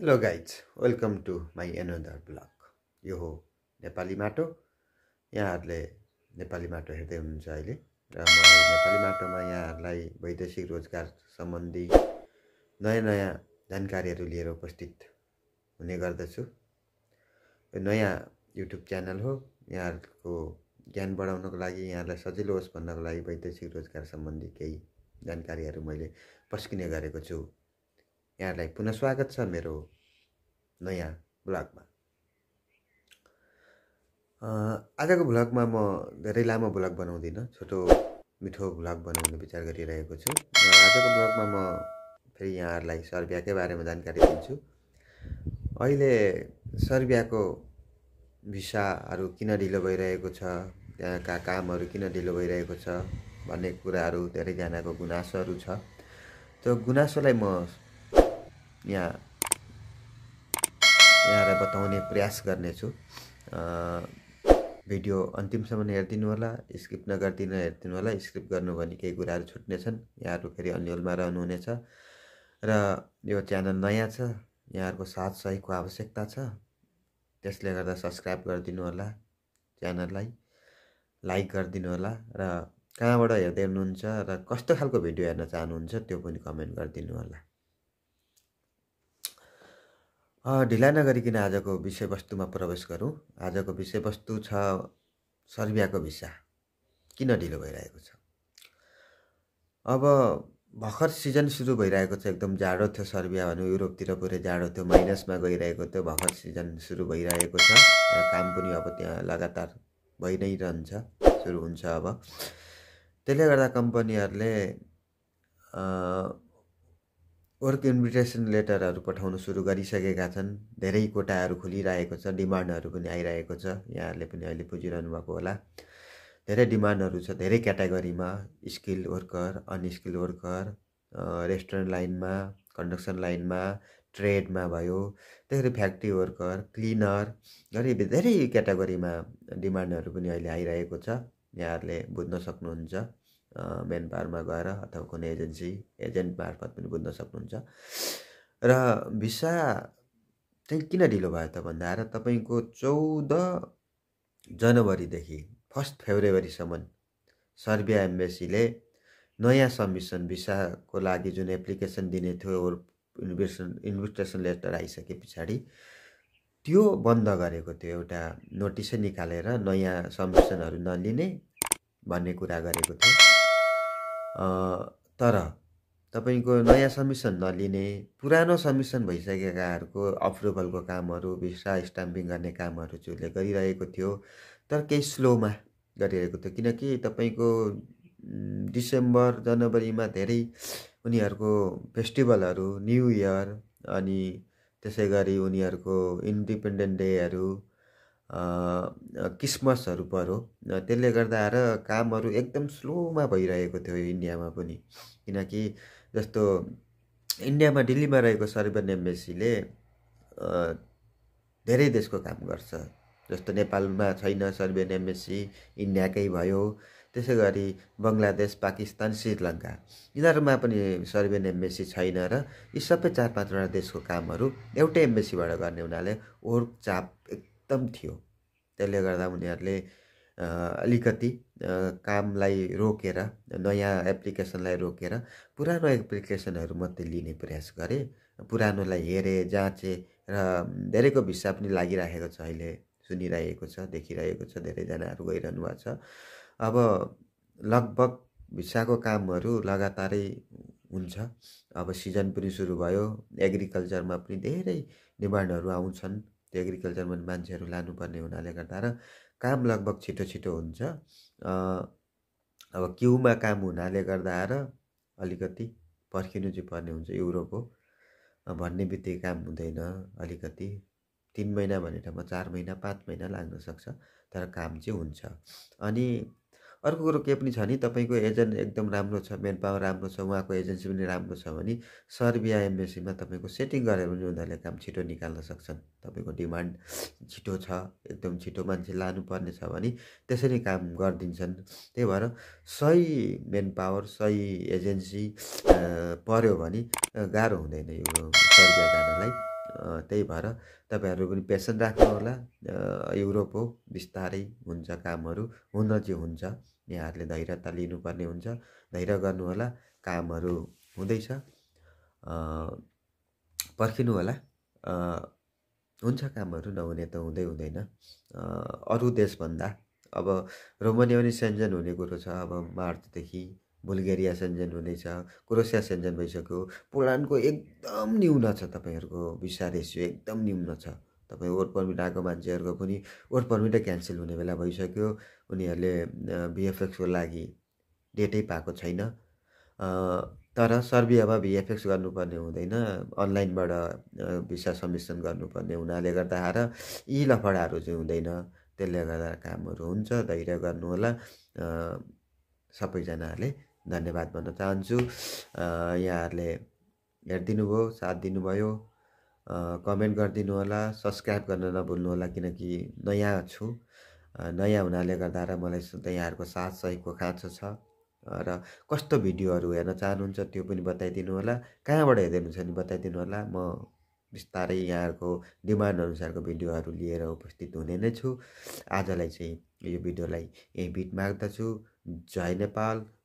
hello guys welcome to my another blog यो हो नेपाली माटो यहाँहरूले नेपाली माटो हेर्दै हुनुहुन्छ अहिले र म नेपाली माटोमा यहाँहरूलाई वैदेशिक रोजगार सम्बन्धी नयाँ नयाँ जानकारीहरू लिएर उपस्थित हुने गर्दछु यो नयाँ युट्युब च्यानल हो यहाँहरूको ज्ञान बढाउनको लागि यहाँहरूलाई सजिलो होस् भन्नको लागि वैदेशिक रोजगार सम्बन्धी केही जानकारीहरू मैले पस्किने गरेको छु यहाँलाई पुनः स्वागत छ मेरो नयाँ ब्लगमा आजको ब्लगमा म धेरै लामो ब्लग बनाउँदिनँ छोटो मिठो ब्लग बनाउने विचार गरिरहेको छु र आजको ब्लगमा म फेरि यहाँहरूलाई सर्बियाकै बारेमा जानकारी दिन्छु अहिले सर्बियाको भिसाहरू किन ढिलो भइरहेको छ त्यहाँका कामहरू किन ढिलो भइरहेको छ भन्ने कुराहरू धेरैजनाको गुनासोहरू छ त्यो गुनासोलाई म यहाँ यहाँलाई बताउने प्रयास गर्नेछु भिडियो अन्तिमसम्म हेरिदिनु होला स्किप नगरिदिन हेरिदिनु होला स्किप गर्नु भने केही कुराहरू छुट्नेछन् यहाँहरू फेरि अन्यलमा रहनुहुनेछ र यो च्यानल नयाँ छ यहाँहरूको साथ सहयोगको आवश्यकता छ त्यसले गर्दा सब्सक्राइब गरिदिनु होला च्यानललाई लाइक गरिदिनु होला र कहाँबाट हेर्दै हुनुहुन्छ र कस्तो खालको भिडियो हेर्न चाहनुहुन्छ त्यो पनि कमेन्ट गरिदिनु होला ढिला नगरिकन आजको विषयवस्तुमा प्रवेश गरौँ आजको विषयवस्तु छ सर्बियाको भिसा किन ढिलो भइरहेको छ अब भर्खर सिजन सुरु भइरहेको छ एकदम जाडो थियो सर्बिया भनौँ युरोपतिर पुरै जाडो थियो माइनसमा गइरहेको थियो भर्खर सिजन सुरु भइरहेको छ काम पनि अब त्यहाँ लगातार भइ नै रहन्छ सुरु हुन्छ अब त्यसले गर्दा कम्पनीहरूले वर्क इन्भिटेसन लेटरहरू पठाउन सुरु गरिसकेका छन् धेरै कोटाहरू खोलिरहेको छ डिमान्डहरू पनि आइरहेको छ यहाँहरूले पनि अहिले बुझिरहनु भएको होला धेरै डिमान्डहरू छ धेरै क्याटेगोरीमा skill worker unskill worker restaurant लाइनमा कन्स्ट्रक्सन लाइनमा ट्रेडमा भयो त्यसरी फ्याक्ट्री वर्कर क्लिनर गरी धेरै क्याटेगोरीमा डिमान्डहरू पनि अहिले आइरहेको छ यहाँहरूले बुझ्न सक्नुहुन्छ मेन पावरमा गएर अथवा कुनै एजेन्सी एजेन्ट मार्फत पनि बुझ्न सक्नुहुन्छ र भिसा चाहिँ किन ढिलो भयो त भन्दा भन्दाखेरि तपाईँको चौध जनवरीदेखि फर्स्ट फेब्रुअरीसम्म सर्बिया एम्बेसीले नयाँ सम्मिसन भिसाको लागि जुन एप्लिकेसन दिने थियो इन्भिटेसन इन्भिटेसन लेटर आइसके पछाडि त्यो बन्द गरेको थियो एउटा नोटिसै निकालेर नयाँ सब्मिसनहरू नलिने भन्ने कुरा गरेको थियो तर तपाईँको नयाँ सब्मिसन नलिने पुरानो सब्मिसन भइसकेकाहरूको अप्रुभलको कामहरू भिसा स्टाम्पिङ गर्ने कामहरू चाहिँ उसले गरिरहेको थियो तर केही स्लोमा गरिरहेको थियो किनकि तपाईँको डिसेम्बर जनवरीमा धेरै उनीहरूको फेस्टिभलहरू न्यु इयर अनि त्यसै गरी उनीहरूको इन्डिपेन्डेन्ट डेहरू क्रिसमसहरू पऱ्यो त्यसले गर्दा आएर कामहरू एकदम स्लोमा भइरहेको थियो इन्डियामा पनि किनकि जस्तो इन्डियामा दिल्लीमा रहेको सर्वन्य एमबेसीले धेरै देशको काम गर्छ जस्तो नेपालमा छैन सर्वेन मेसी इन्डियाकै भयो त्यसै गरी बङ्गलादेश पाकिस्तान श्रीलङ्का यिनीहरूमा पनि सर्वेन एम्बेसी छैन र यी सबै चार पाँचवटा देशको कामहरू एउटै एम्बेसीबाट गर्ने हुनाले ओहोर चाप एकदम थियो त्यसले गर्दा उनीहरूले अलिकति कामलाई रोकेर नयाँ एप्लिकेसनलाई रोकेर पुरानो एप्लिकेसनहरू मात्रै लिने प्रयास गरे पुरानोलाई हेरे जाँचे र धेरैको भिस्सा पनि लागिरहेको छ अहिले सुनिरहेको छ देखिरहेको छ धेरैजनाहरू गइरहनु भएको छ अब लगभग भिस्साको कामहरू लगातारै हुन्छ अब सिजन पनि सुरु भयो एग्रिकल्चरमा पनि धेरै डिमान्डहरू आउँछन् त्यो एग्रिकल्चरमा मान्छेहरू लानुपर्ने हुनाले गर्दा र काम लगभग छिटो छिटो हुन्छ अब क्युमा काम हुनाले गर्दा र अलिकति पर्खिनु चाहिँ पर्ने हुन्छ युरोको भन्ने बित्तिकै काम हुँदैन अलिकति तिन महिना भनेर म चार महिना पाँच महिना लाग्न सक्छ तर काम चाहिँ हुन्छ अनि अर्को कुरो के पनि छ नि तपाईँको एजेन्ट एकदम राम्रो छ मेन पावर राम्रो छ उहाँको एजेन्सी पनि राम्रो छ भने सर्बिया एम्बेसीमा तपाईँको सेटिङ गरेर पनि उनीहरूले काम छिटो निकाल्न सक्छन् तपाईँको डिमान्ड छिटो छ एकदम छिटो मान्छे लानुपर्ने छ भने त्यसरी काम गरिदिन्छन् त्यही भएर सही मेन पावर सही एजेन्सी पऱ्यो भने गाह्रो हुँदैन यो सर्बिया जानलाई त्यही भएर तपाईँहरू पनि पेसेन्ट राख्नुहोला युरोप हो बिस्तारै हुन्छ कामहरू हुन चाहिँ हुन्छ यहाँहरूले धैर्यता लिनुपर्ने हुन्छ धैर्य गर्नुहोला कामहरू हुँदैछ पर्खिनु होला हुन्छ कामहरू नहुने त हुँदै हुँदैन अरू देशभन्दा अब रोमानिया पनि सेन्जन हुने कुरो छ अब मार्चदेखि बुल्गेरिया सेन्जन हुँदैछ क्रोसिया सेन्जन भइसक्यो पोल्यान्डको एकदम न्यून छ तपाईँहरूको भिसा रेसियो एकदम न्यून छ तपाईँ वर्क पर्मिट आएको मान्छेहरूको पनि वर्क पर्मिटै क्यान्सल हुने बेला भइसक्यो उनीहरूले भिएफएक्सको लागि डेटै पाएको छैन तर सर्बियामा भिएफएक्स गर्नुपर्ने हुँदैन अनलाइनबाट भिसा सब्मिसन गर्नुपर्ने हुनाले गर्दा आएर यी लफडाहरू चाहिँ हुँदैन त्यसले गर्दा कामहरू हुन्छ धैर्य गर्नुहोला सबैजनाहरूले धन्यवाद भन्न चाहन्छु यहाँहरूले हेरिदिनु भयो साथ दिनुभयो कमेन्ट गरिदिनु होला सब्सक्राइब गर्न नभुल्नु होला किनकि नयाँ छु नयाँ हुनाले गर्दा र मलाई सुन्दा यहाँहरूको साथ सहीको खाँचो छ र कस्तो भिडियोहरू हेर्न चाहनुहुन्छ त्यो पनि बताइदिनु होला कहाँबाट हेरिदिनुहुन्छ नि बताइदिनु होला म बिस्तारै यहाँहरूको डिमान्ड अनुसारको भिडियोहरू लिएर उपस्थित हुने नै छु आजलाई चाहिँ यो भिडियोलाई यहीँ बिट माग्दछु जय नेपाल